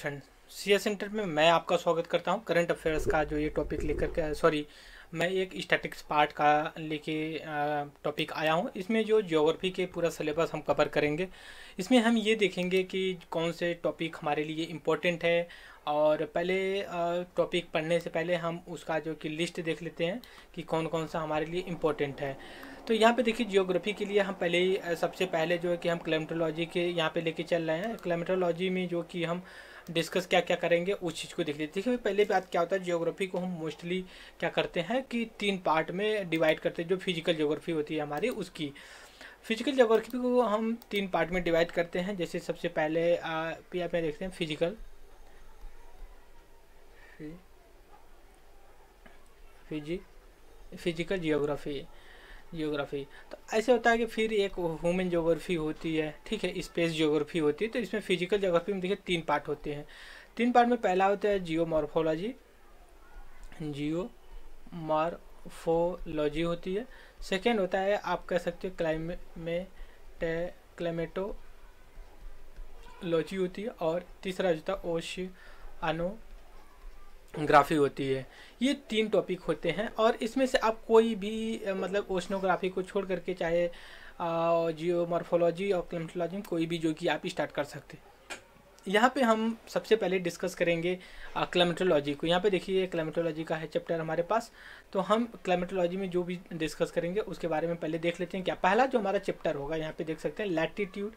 friend C S centre में मैं आपका स्वागत करता हूं करंट अफेयर्स का जो ये टॉपिक लेकर के सॉरी मैं एक स्टैटिक्स पार्ट का लेके टॉपिक आया हूं इसमें जो ज्योग्राफी के पूरा सिलेबस हम कवर करेंगे इसमें हम ये देखेंगे कि कौन से टॉपिक हमारे लिए इम्पोर्टेंट है और पहले टॉपिक पढ़ने से पहले हम उसका जो कि लिस्ट देख लेते हैं कि कौन कौन सा हमारे लिए इम्पोर्टेंट है तो यहाँ पे देखिए जियोग्राफी के लिए हम पहले ही सबसे पहले जो है कि हम क्लाइमेटोलॉजी के यहाँ पे लेके चल रहे हैं क्लाइमेटोलॉजी में जो कि हम डिस्कस क्या क्या करेंगे उस चीज़ को देख हैं देखिए पहले बात क्या होता है जियोग्राफी को हम मोस्टली क्या करते हैं कि तीन पार्ट में डिवाइड करते हैं जो फिजिकल जियोग्राफी होती है हमारी उसकी फिजिकल जियोग्राफी को हम तीन पार्ट में डिवाइड करते हैं जैसे सबसे पहले आप देखते हैं फिजिकल फिजिकल जियोग्राफी जियोग्राफी तो ऐसे होता है कि फिर एक ह्यूमन जोग्राफी होती है ठीक है स्पेस जियोग्राफी होती है तो इसमें फिजिकल जोग्राफी में देखिए तीन पार्ट होते हैं तीन पार्ट में पहला होता है जियो मॉर्फोलॉजी जियो मॉर्फोलॉजी होती है सेकेंड होता है आप कह सकते हो क्लाइमेट क्लाइमेटोलॉजी होती है और तीसरा होता है ओशियानो ग्राफी होती है ये तीन टॉपिक होते हैं और इसमें से आप कोई भी मतलब ओशनोग्राफी को छोड़ करके चाहे जियोमॉर्फोलॉजी और क्लिमटोलॉजी कोई भी जो कि आप स्टार्ट कर सकते हैं यहाँ पे हम सबसे पहले डिस्कस करेंगे क्लाइमेटोलॉजी को यहाँ पे देखिए क्लाइमेटोलॉजी का है चैप्टर हमारे पास तो हम क्लाइमेटोलॉजी में जो भी डिस्कस करेंगे उसके बारे में पहले देख लेते हैं क्या पहला जो हमारा चैप्टर होगा यहाँ पे देख सकते हैं लैटिट्यूड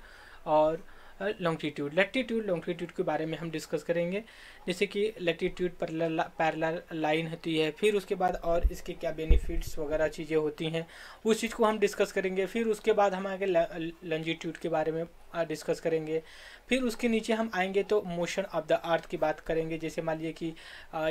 और लॉन्गिट्यूड लेटीट्यूड लॉन्गिट्यूड के बारे में हम डिस्कस करेंगे जैसे कि लेटीट्यूड पैरल लाइन होती है फिर उसके बाद और इसके क्या बेनिफिट्स वगैरह चीज़ें होती हैं उस चीज़ को हम डिस्कस करेंगे फिर उसके बाद हम आगे लॉन्जिट्यूड के बारे में डिस्कस करेंगे फिर उसके नीचे हम आएंगे तो मोशन ऑफ द अर्थ की बात करेंगे जैसे मान लीजिए कि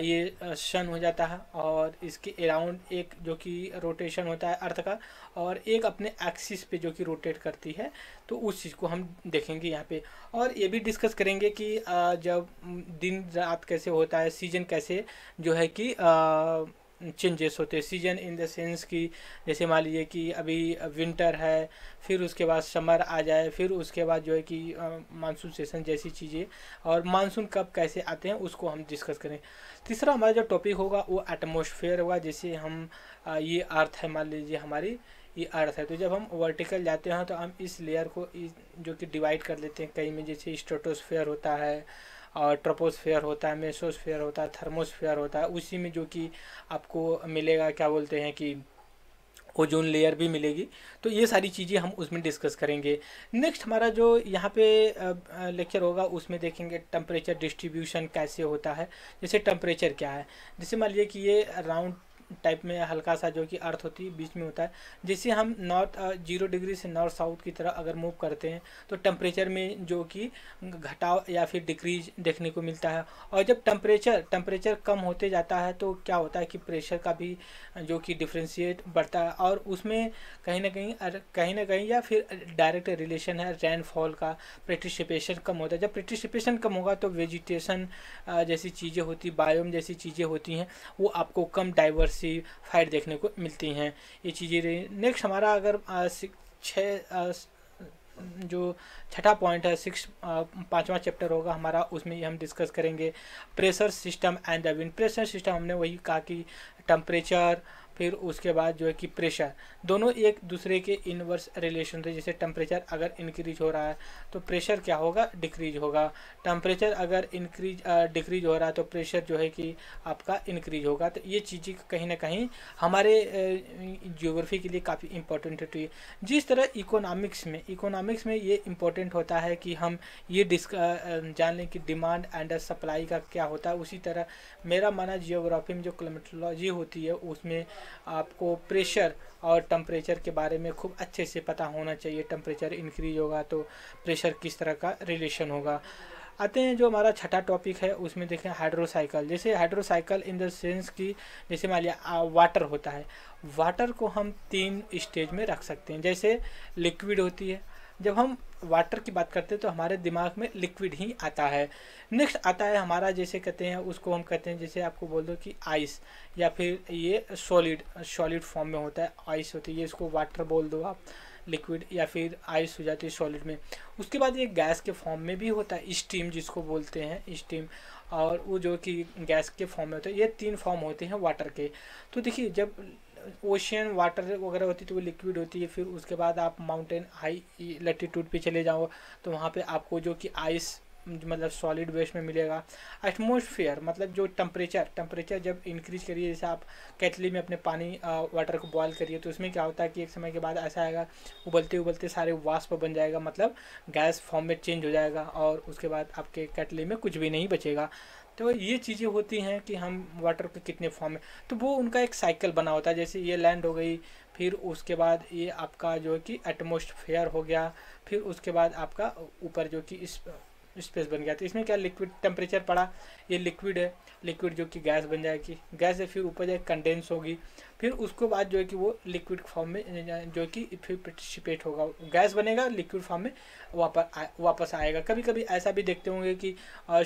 ये सन हो जाता है और इसके अराउंड एक जो कि रोटेशन होता है अर्थ का और एक अपने एक्सिस पे जो कि रोटेट करती है तो उस चीज़ को हम देखेंगे यहाँ पे और ये भी डिस्कस करेंगे कि जब दिन रात कैसे होता है सीजन कैसे जो है कि चेंजेस होते हैं सीजन इन द सेंस कि जैसे मान लीजिए कि अभी विंटर है फिर उसके बाद समर आ जाए फिर उसके बाद जो है कि मानसून सेशन जैसी चीज़ें और मानसून कब कैसे आते हैं उसको हम डिस्कस करें तीसरा हमारा जो टॉपिक होगा वो एटमोसफेयर होगा जैसे हम ये अर्थ है मान लीजिए हमारी ये अर्थ है तो जब हम वर्टिकल जाते हैं तो हम इस लेयर को इस जो कि डिवाइड कर लेते हैं कई में जैसे स्ट्रेटोस्फेयर होता है और ट्रोपोस्फेयर होता है मेसोस्फेयर होता है थर्मोस्फेयर होता है उसी में जो कि आपको मिलेगा क्या बोलते हैं कि ओजोन लेयर भी मिलेगी तो ये सारी चीज़ें हम उसमें डिस्कस करेंगे नेक्स्ट हमारा जो यहाँ पे लेक्चर होगा उसमें देखेंगे टेम्परेचर डिस्ट्रीब्यूशन कैसे होता है जैसे टेम्परेचर क्या है जैसे मान लीजिए कि ये राउंड टाइप में हल्का सा जो कि अर्थ होती है बीच में होता है जैसे हम नॉर्थ जीरो डिग्री से नॉर्थ साउथ की तरह अगर मूव करते हैं तो टेम्परेचर में जो कि घटाव या फिर डिक्रीज देखने को मिलता है और जब टेम्परेचर टेम्परेचर कम होते जाता है तो क्या होता है कि प्रेशर का भी जो कि डिफ्रेंशिएट बढ़ता है और उसमें कहीं ना कहीं कहीं ना कहीं या फिर डायरेक्ट रिलेशन है रेनफॉल का प्रेटिसिपेशन कम होता है जब प्रेटिसिपेशन कम होगा तो वेजिटेशन जैसी चीज़ें होती बायोम जैसी चीज़ें होती हैं वो आपको कम डाइवर्स सी फाइट देखने को मिलती हैं ये चीज़ें रही नेक्स्ट हमारा अगर छः जो छठा पॉइंट है सिक्स पांचवा चैप्टर होगा हमारा उसमें हम डिस्कस करेंगे pressure system and the wind pressure system हमने वही कहा कि टम्परेचर फिर उसके बाद जो है कि प्रेशर दोनों एक दूसरे के इनवर्स रिलेशन थे जैसे टेम्परेचर अगर इंक्रीज हो रहा है तो प्रेशर क्या होगा डिक्रीज होगा टेम्परेचर अगर इंक्रीज डिक्रीज हो रहा है तो प्रेशर जो है कि आपका इंक्रीज होगा तो ये चीज़ें कहीं ना कहीं हमारे जियोग्राफी के लिए काफ़ी इंपॉर्टेंट होती है तो जिस तरह इकोनॉमिक्स में इकोनॉमिक्स में ये इम्पोर्टेंट होता है कि हम ये डिस्क जान लें कि डिमांड एंड सप्लाई का क्या होता है उसी तरह मेरा माना जियोग्राफी में जो क्लोमेटोलॉजी होती है उसमें आपको प्रेशर और टम्परेचर के बारे में खूब अच्छे से पता होना चाहिए टम्परेचर इंक्रीज होगा तो प्रेशर किस तरह का रिलेशन होगा आते हैं जो हमारा छठा टॉपिक है उसमें देखें हाइड्रोसाइकिल जैसे हाइड्रोसाइकिल इन द सेंस की जैसे मान लिया वाटर होता है वाटर को हम तीन स्टेज में रख सकते हैं जैसे लिक्विड होती है जब हम वाटर की बात करते हैं तो हमारे दिमाग में लिक्विड ही आता है नेक्स्ट आता है हमारा जैसे कहते हैं उसको हम कहते हैं जैसे आपको बोल दो कि आइस या फिर ये सॉलिड सॉलिड फॉर्म में होता है आइस होती है ये इसको वाटर बोल दो आप लिक्विड या फिर आइस हो जाती है सॉलिड में उसके बाद ये गैस के फॉर्म में भी होता है स्टीम जिसको बोलते हैं स्टीम और वो जो कि गैस के फॉर्म में होता है ये तीन फॉर्म होते हैं वाटर के तो देखिए जब ओशियन वाटर वगैरह होती तो वो लिक्विड होती है फिर उसके बाद आप माउंटेन हाई लेटीट्यूड पे चले जाओ तो वहाँ पे आपको जो कि आइस मतलब सॉलिड वेस्ट में मिलेगा एटमोसफियर मतलब जो टम्परेचर टम्परेचर जब इंक्रीज करिए जैसे आप कैटली में अपने पानी वाटर को बॉयल करिए तो उसमें क्या होता है कि एक समय के बाद ऐसा आएगा उबलते उबलते सारे वाष्प बन जाएगा मतलब गैस फॉर्म में चेंज हो जाएगा और उसके बाद आपके कैटली में कुछ भी नहीं बचेगा तो ये चीज़ें होती हैं कि हम वाटर के कितने फॉर्म में तो वो उनका एक साइकिल बना होता है जैसे ये लैंड हो गई फिर उसके बाद ये आपका जो है कि एटमोस्फेयर हो गया फिर उसके बाद आपका ऊपर जो कि इस स्पेस बन गया तो इसमें क्या लिक्विड टेम्परेचर पड़ा ये लिक्विड है लिक्विड जो कि गैस बन जाएगी गैस है फिर ऊपर जाए कंडेंस होगी फिर उसको बाद जो है कि वो लिक्विड फॉर्म में जो कि फिर पार्टिसिपेट होगा गैस बनेगा लिक्विड फॉर्म में वापस आ, वापस आएगा कभी कभी ऐसा भी देखते होंगे कि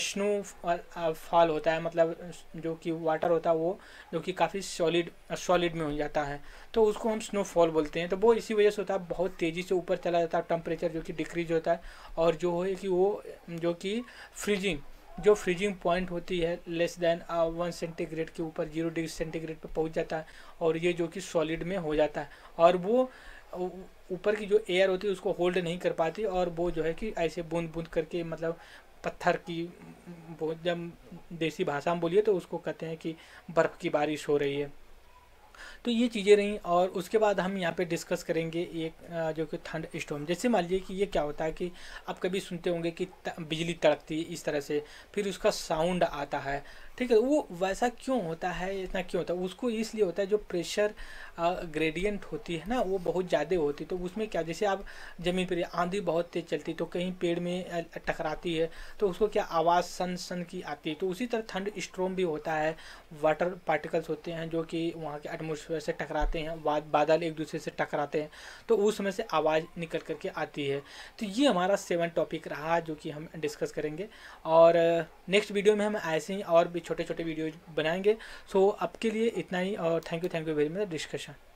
स्नो फॉल होता है मतलब जो कि वाटर होता है वो जो कि काफ़ी सॉलिड सॉलिड में हो जाता है तो उसको हम स्नो फॉल बोलते हैं तो वो इसी वजह से होता है बहुत तेज़ी से ऊपर चला जाता है टेम्परेचर जो कि डिक्रीज होता है और जो है कि वो जो कि फ्रीजिंग जो फ्रीजिंग पॉइंट होती है लेस देन वन सेंटीग्रेड के ऊपर जीरो डिग्री सेंटीग्रेड पर पहुंच जाता है और ये जो कि सॉलिड में हो जाता है और वो ऊपर की जो एयर होती है उसको होल्ड नहीं कर पाती और वो जो है कि ऐसे बूंद बूंद करके मतलब पत्थर की जब देसी भाषा में बोलिए तो उसको कहते हैं कि बर्फ़ की बारिश हो रही है तो ये चीज़ें रहीं और उसके बाद हम यहाँ पे डिस्कस करेंगे एक जो कि ठंड स्टोम जैसे मान लीजिए कि ये क्या होता है कि आप कभी सुनते होंगे कि बिजली तड़कती है इस तरह से फिर उसका साउंड आता है ठीक है वो वैसा क्यों होता है इतना क्यों होता है उसको इसलिए होता है जो प्रेशर ग्रेडियंट होती है ना वो बहुत ज़्यादा होती है तो उसमें क्या जैसे आप ज़मीन पर आंधी बहुत तेज़ चलती तो कहीं पेड़ में टकराती है तो उसको क्या आवाज़ सन सन की आती है तो उसी तरह ठंड स्ट्रोम भी होता है वाटर पार्टिकल्स होते हैं जो कि वहाँ के एटमोसफेयर से टकराते हैं बादल एक दूसरे से टकराते हैं तो उस समय से आवाज़ निकल करके आती है तो ये हमारा सेवन टॉपिक रहा जो कि हम डिस्कस करेंगे और नेक्स्ट वीडियो में हम ऐसे ही और भी छोटे छोटे वीडियो बनाएंगे सो so, आपके लिए इतना ही और thank you thank you very much discussion